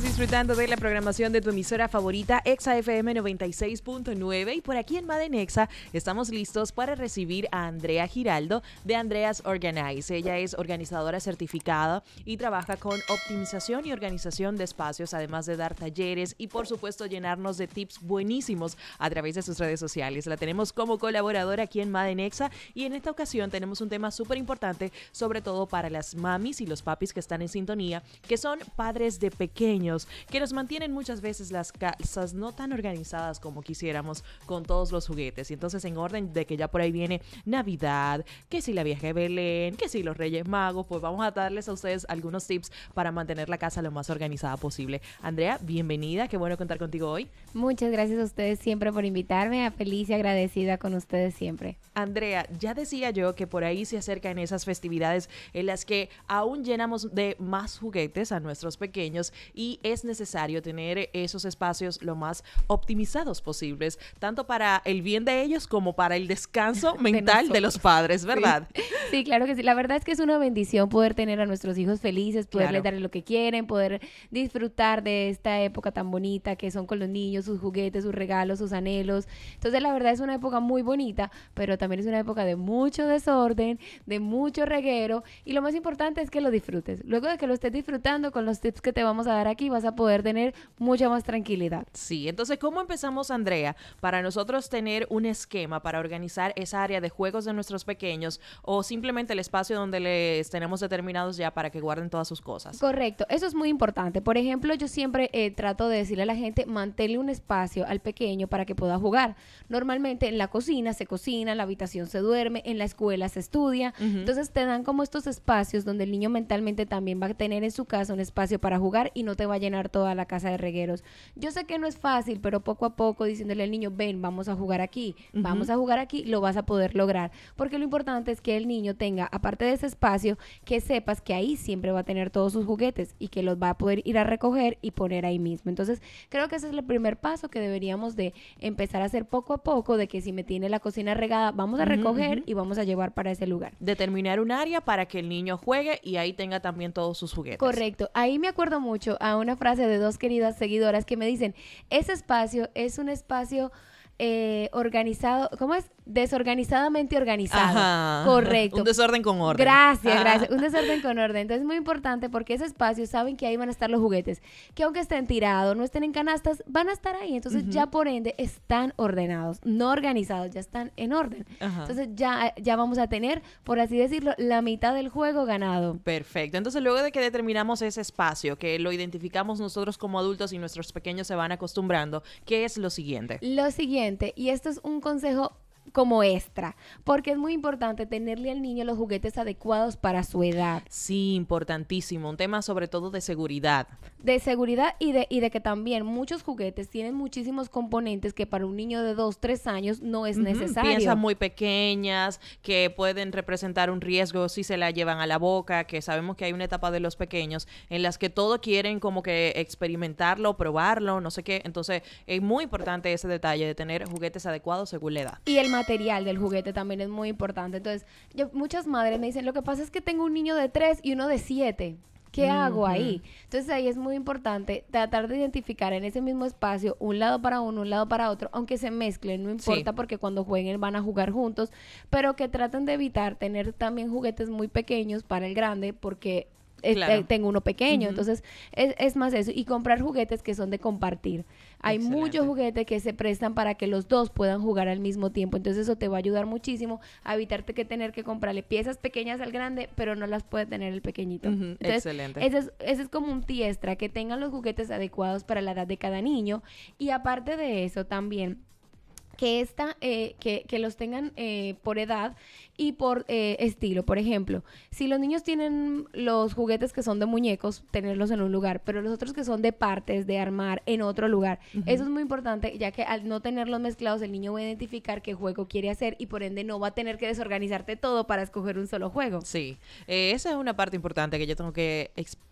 disfrutando de la programación de tu emisora favorita FM 96.9 y por aquí en Madenexa estamos listos para recibir a Andrea Giraldo de Andreas Organize. Ella es organizadora certificada y trabaja con optimización y organización de espacios, además de dar talleres y por supuesto llenarnos de tips buenísimos a través de sus redes sociales. La tenemos como colaboradora aquí en Madenexa y en esta ocasión tenemos un tema súper importante, sobre todo para las mamis y los papis que están en sintonía, que son padres de pequeños que nos mantienen muchas veces las casas no tan organizadas como quisiéramos con todos los juguetes. Y entonces en orden de que ya por ahí viene Navidad, que si la Vieja de Belén, que si los Reyes Magos, pues vamos a darles a ustedes algunos tips para mantener la casa lo más organizada posible. Andrea, bienvenida, qué bueno contar contigo hoy. Muchas gracias a ustedes siempre por invitarme, feliz y agradecida con ustedes siempre. Andrea, ya decía yo que por ahí se acercan esas festividades en las que aún llenamos de más juguetes a nuestros pequeños y es necesario tener esos espacios lo más optimizados posibles, tanto para el bien de ellos como para el descanso mental de, los padres, ¿verdad? Sí. claro que sí. La verdad es que es una bendición poder tener a nuestros hijos felices, poderles dar darle lo que quieren, poder disfrutar de esta época tan bonita que son con los niños, sus juguetes, sus regalos, sus anhelos. Entonces, la verdad es una época muy bonita, pero también es una época de mucho desorden, de mucho reguero y lo más importante es que lo disfrutes. Luego de que lo estés disfrutando con los tips que te vamos a dar aquí, y vas a poder tener mucha más tranquilidad. Sí, entonces, ¿cómo empezamos, Andrea? Para nosotros tener un esquema para organizar esa área de juegos de nuestros pequeños o simplemente el espacio donde les tenemos determinados ya para que guarden todas sus cosas. Correcto, eso es muy importante. Por ejemplo, yo siempre eh, trato de decirle a la gente, manténle un espacio al pequeño para que pueda jugar. Normalmente en la cocina se cocina, en la habitación se duerme, en la escuela se estudia. Entonces te dan como estos espacios donde el niño mentalmente también va a tener en su casa un espacio para jugar y no te va va a llenar toda la casa de regueros. Yo sé que no es fácil, pero poco a poco diciéndole al niño, ven, vamos a jugar aquí, vamos a jugar aquí, lo vas a poder lograr. Porque lo importante es que el niño tenga, aparte de ese espacio, que sepas que ahí siempre va a tener todos sus juguetes y que los va a poder ir a recoger y poner ahí mismo. Entonces, creo que ese es el primer paso que deberíamos de empezar a hacer poco a poco, de que si me tiene la cocina regada, vamos a recoger y vamos a llevar para ese lugar. Determinar un área para que el niño juegue y ahí tenga también todos sus juguetes. Correcto. Ahí me acuerdo mucho a una frase de dos queridas seguidoras que me dicen, ese espacio es un espacio eh, organizado, ¿cómo es? desorganizadamente organizado. Correcto. Un desorden con orden. Gracias, gracias. Un desorden con orden. Entonces es muy importante porque ese espacio saben que ahí van a estar los juguetes, que aunque estén tirados, no estén en canastas, van a estar ahí. Entonces ya por ende están ordenados, no organizados, ya están en orden. Entonces ya, ya vamos a tener, por así decirlo, la mitad del juego ganado. Perfecto. Entonces luego de que determinamos ese espacio, que lo identificamos nosotros como adultos y nuestros pequeños se van acostumbrando, ¿qué es lo siguiente? Lo siguiente, y esto es un consejo como extra, porque es muy importante tenerle al niño los juguetes adecuados para su edad. Sí, importantísimo, un tema sobre todo de seguridad. De seguridad y de, y de que también muchos juguetes tienen muchísimos componentes que para un niño de 2, 3 años no es necesario. Piezas muy pequeñas que pueden representar un riesgo si se la llevan a la boca, que sabemos que hay una etapa de los pequeños en las que todo quieren como que experimentarlo, probarlo, no sé qué. Entonces es muy importante ese detalle de tener juguetes adecuados según la edad material del juguete también es muy importante. Entonces, muchas madres me dicen, lo que pasa es que tengo un niño de tres y uno de siete. ¿Qué hago ahí? Entonces ahí es muy importante tratar de identificar en ese mismo espacio un lado para uno, un lado para otro, aunque se mezclen, no importa porque cuando jueguen van a jugar juntos, pero que traten de evitar tener también juguetes muy pequeños para el grande porque este, tengo uno pequeño. Entonces, es, es, más eso. Y comprar juguetes que son de compartir. Hay muchos juguetes que se prestan para que los dos puedan jugar al mismo tiempo. Entonces, eso te va a ayudar muchísimo a evitarte que tener que comprarle piezas pequeñas al grande, pero no las puede tener el pequeñito. Entonces, Excelente. Ese es, es como un tiestra, que tengan los juguetes adecuados para la edad de cada niño. Y aparte de eso, también que esta eh, que, los tengan eh, por edad y por eh, estilo. Por ejemplo, si los niños tienen los juguetes que son de muñecos, tenerlos en un lugar, pero los otros que son de partes, de armar, en otro lugar. Eso es muy importante, ya que al no tenerlos mezclados, el niño va a identificar qué juego quiere hacer y por ende no va a tener que desorganizarte todo para escoger un solo juego. Sí, eh, esa es una parte importante que yo tengo que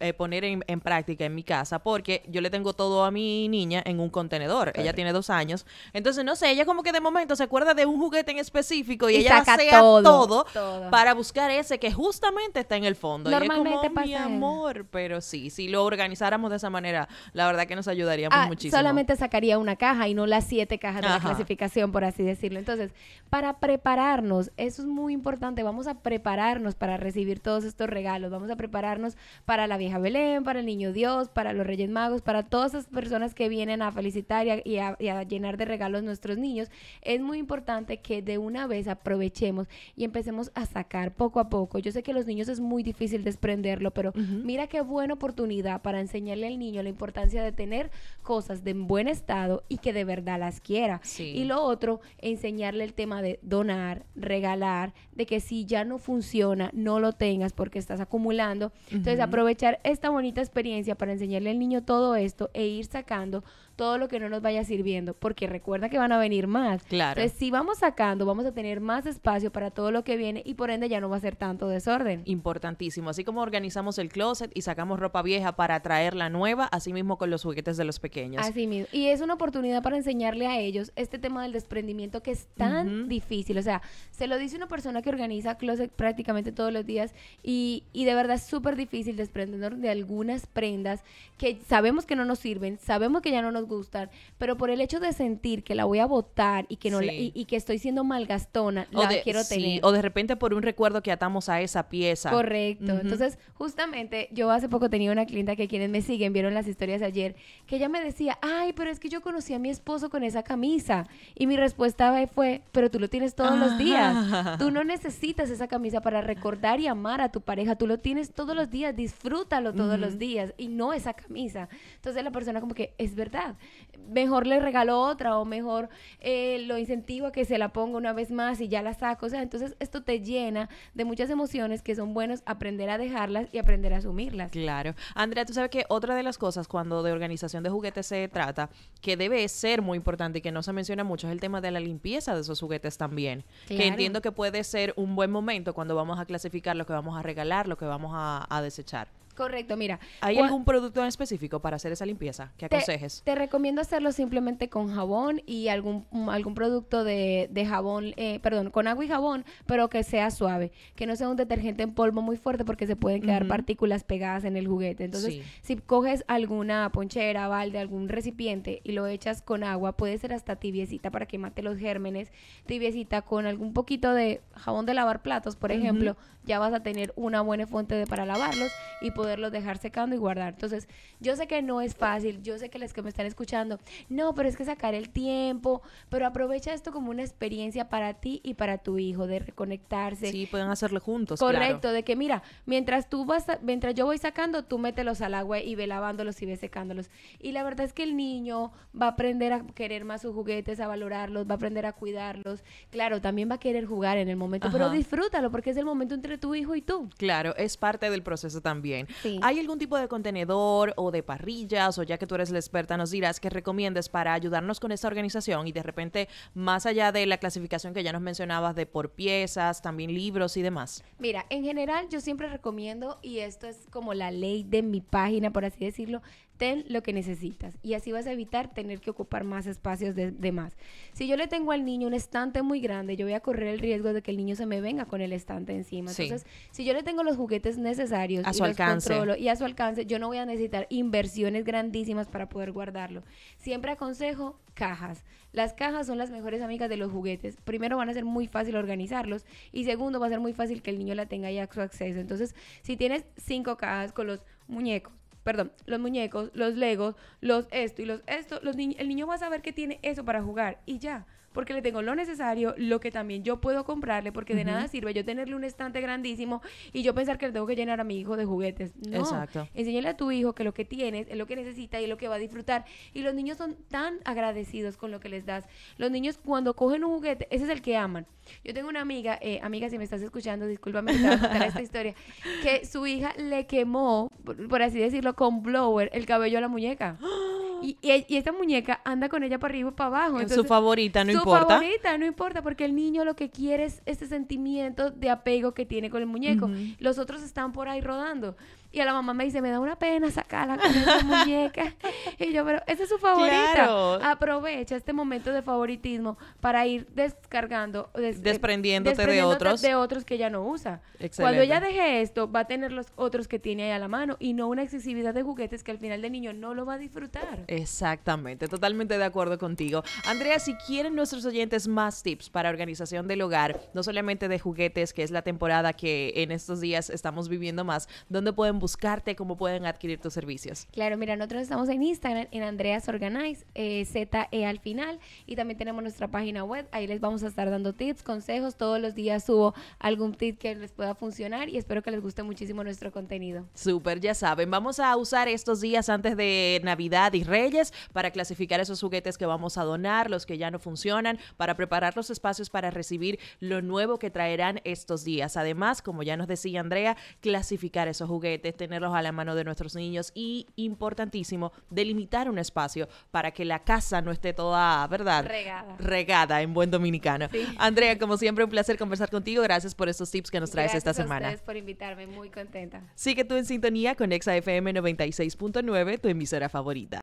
eh, poner en, práctica en mi casa, porque yo le tengo todo a mi niña en un contenedor. Ella tiene dos años. Entonces, no sé, ella como que de momento se acuerda de un juguete en específico y, y ella saca todo todo, para buscar ese que justamente está en el fondo. Normalmente pasa mi amor, pero sí, si lo organizáramos de esa manera, la verdad que nos ayudaríamos ah, muchísimo. Solamente sacaría una caja y no las siete cajas de la clasificación, por así decirlo. Entonces, para prepararnos, eso es muy importante, vamos a prepararnos para recibir todos estos regalos, vamos a prepararnos para la vieja Belén, para el Niño Dios, para los Reyes Magos, para todas esas personas que vienen a felicitar y a llenar de regalos nuestros niños. Es muy importante que de una vez aprovechemos y empecemos a sacar poco a poco. Yo sé que a los niños es muy difícil desprenderlo, pero mira qué buena oportunidad para enseñarle al niño la importancia de tener cosas de buen estado y que de verdad las quiera. Y lo otro, enseñarle el tema de donar, regalar, de que si ya no funciona, no lo tengas porque estás acumulando. Entonces, aprovechar esta bonita experiencia para enseñarle al niño todo esto e ir sacando todo lo que no nos vaya sirviendo, porque recuerda que van a venir más. Claro. Entonces, si vamos sacando, vamos a tener más espacio para todo lo que viene y por ende ya no va a ser tanto desorden. Importantísimo. Así como organizamos el closet y sacamos ropa vieja para traer la nueva, así mismo con los juguetes de los pequeños. Así mismo. Y es una oportunidad para enseñarle a ellos este tema del desprendimiento que es tan difícil. O sea, se lo dice una persona que organiza closet prácticamente todos los días y, y de verdad es súper difícil desprendernos de algunas prendas que sabemos que no nos sirven, sabemos que ya no nos gustar, pero por el hecho de sentir que la voy a votar y que no y, que estoy siendo malgastona, o la quiero tener. o de repente por un recuerdo que atamos a esa pieza. Correcto. Entonces, justamente yo hace poco tenía una clienta que quienes me siguen vieron las historias ayer, que ella me decía, "Ay, pero es que yo conocí a mi esposo con esa camisa." Y mi respuesta fue, "Pero tú lo tienes todos los días. Ah. Tú no necesitas esa camisa para recordar y amar a tu pareja, tú lo tienes todos los días, disfrútalo todos los días." y no esa camisa. Entonces la persona como que es verdad, Mejor le regalo otra o mejor eh, lo incentivo a que se la ponga una vez más y ya la saco. O sea, entonces esto te llena de muchas emociones que son buenos aprender a dejarlas y aprender a asumirlas. Claro. Andrea, tú sabes que otra de las cosas cuando de organización de juguetes se trata, que debe ser muy importante y que no se menciona mucho, es el tema de la limpieza de esos juguetes también. Que entiendo que puede ser un buen momento cuando vamos a clasificar lo que vamos a regalar, lo que vamos a desechar. Correcto, mira. ¿Hay algún producto en específico para hacer esa limpieza que aconsejes? Te, recomiendo hacerlo simplemente con jabón y algún, mm, algún producto de, de jabón, eh, perdón, con agua y jabón, pero que sea suave, que no sea un detergente en polvo muy fuerte porque se pueden quedar partículas pegadas en el juguete. Entonces, si coges alguna ponchera, balde, algún recipiente y lo echas con agua, puede ser hasta tibiecita para que mate los gérmenes, tibiecita con algún poquito de jabón de lavar platos, por ejemplo, ya vas a tener una buena fuente de para lavarlos y poderlos dejar secando y guardar. Entonces, yo sé que no es fácil, yo sé que las que me están escuchando, no, pero es que sacar el tiempo, pero aprovecha esto como una experiencia para ti y para tu hijo, de reconectarse. Sí, pueden hacerlo juntos. Correcto, de que mira, mientras tú vas, mientras yo voy sacando, tú mételos al agua y ve lavándolos y ve secándolos. Y la verdad es que el niño va a aprender a querer más sus juguetes, a valorarlos, va a aprender a cuidarlos. Claro, también va a querer jugar en el momento, pero disfrútalo porque es el momento entre tu hijo y tú. Claro, es parte del proceso también. ¿Hay algún tipo de contenedor o de parrillas, o ya que tú eres la experta, nos dirás que recomiendes para ayudarnos con esta organización y de repente, más allá de la clasificación que ya nos mencionabas de por piezas, también libros y demás? Mira, en general yo siempre recomiendo, y esto es como la ley de mi página, por así decirlo, ten lo que necesitas y así vas a evitar tener que ocupar más espacios de, más. Si yo le tengo al niño un estante muy grande, yo voy a correr el riesgo de que el niño se me venga con el estante encima. Entonces, si yo le tengo los juguetes necesarios a su y y a su alcance, yo no voy a necesitar inversiones grandísimas para poder guardarlo. Siempre aconsejo cajas. Las cajas son las mejores amigas de los juguetes. Primero van a ser muy fácil organizarlos y segundo va a ser muy fácil que el niño la tenga ya a su acceso. Entonces, si tienes cinco cajas con los muñecos, perdón, los muñecos, los legos, los esto y los esto, los el niño va a saber que tiene eso para jugar y ya porque le tengo lo necesario, lo que también yo puedo comprarle, porque de nada sirve yo tenerle un estante grandísimo y yo pensar que le tengo que llenar a mi hijo de juguetes. No, Exacto. enséñale a tu hijo que lo que tienes es lo que necesita y es lo que va a disfrutar. Y los niños son tan agradecidos con lo que les das. Los niños cuando cogen un juguete, ese es el que aman. Yo tengo una amiga, eh, amiga, si me estás escuchando, discúlpame contar esta historia, que su hija le quemó, por, así decirlo, con blower el cabello a la muñeca. ¡Ah! Y, esta muñeca anda con ella para arriba y para abajo. en su favorita, no importa. Su favorita, no importa, porque el niño lo que quiere es ese sentimiento de apego que tiene con el muñeco. Los otros están por ahí rodando. Y a la mamá me dice, me da una pena sacarla con esa muñeca. y yo, pero esa es su favorita. Aprovecha este momento de favoritismo para ir descargando, eh, desprendiéndote, de otros. De otros que ella no usa. Cuando ella deje esto, va a tener los otros que tiene ahí a la mano y no una excesividad de juguetes que al final del niño no lo va a disfrutar. Exactamente, totalmente de acuerdo contigo. Andrea, si quieren nuestros oyentes más tips para organización del hogar, no solamente de juguetes, que es la temporada que en estos días estamos viviendo más, ¿dónde pueden buscarte, cómo pueden adquirir tus servicios. Claro, mira, nosotros estamos en Instagram, en Andreas Organize, eh, Z ZE al final, y también tenemos nuestra página web, ahí les vamos a estar dando tips, consejos, todos los días subo algún tip que les pueda funcionar y espero que les guste muchísimo nuestro contenido. Súper, ya saben, vamos a usar estos días antes de Navidad y Reyes para clasificar esos juguetes que vamos a donar, los que ya no funcionan, para preparar los espacios para recibir lo nuevo que traerán estos días. Además, como ya nos decía Andrea, clasificar esos juguetes tenerlos a la mano de nuestros niños y importantísimo, delimitar un espacio para que la casa no esté toda, ¿verdad? Regada. Regada en buen dominicano. Andrea, como siempre, un placer conversar contigo. Gracias por estos tips que nos traes esta semana. Gracias por invitarme, muy contenta. Sigue tú en sintonía con ExaFM 96.9, tu emisora favorita.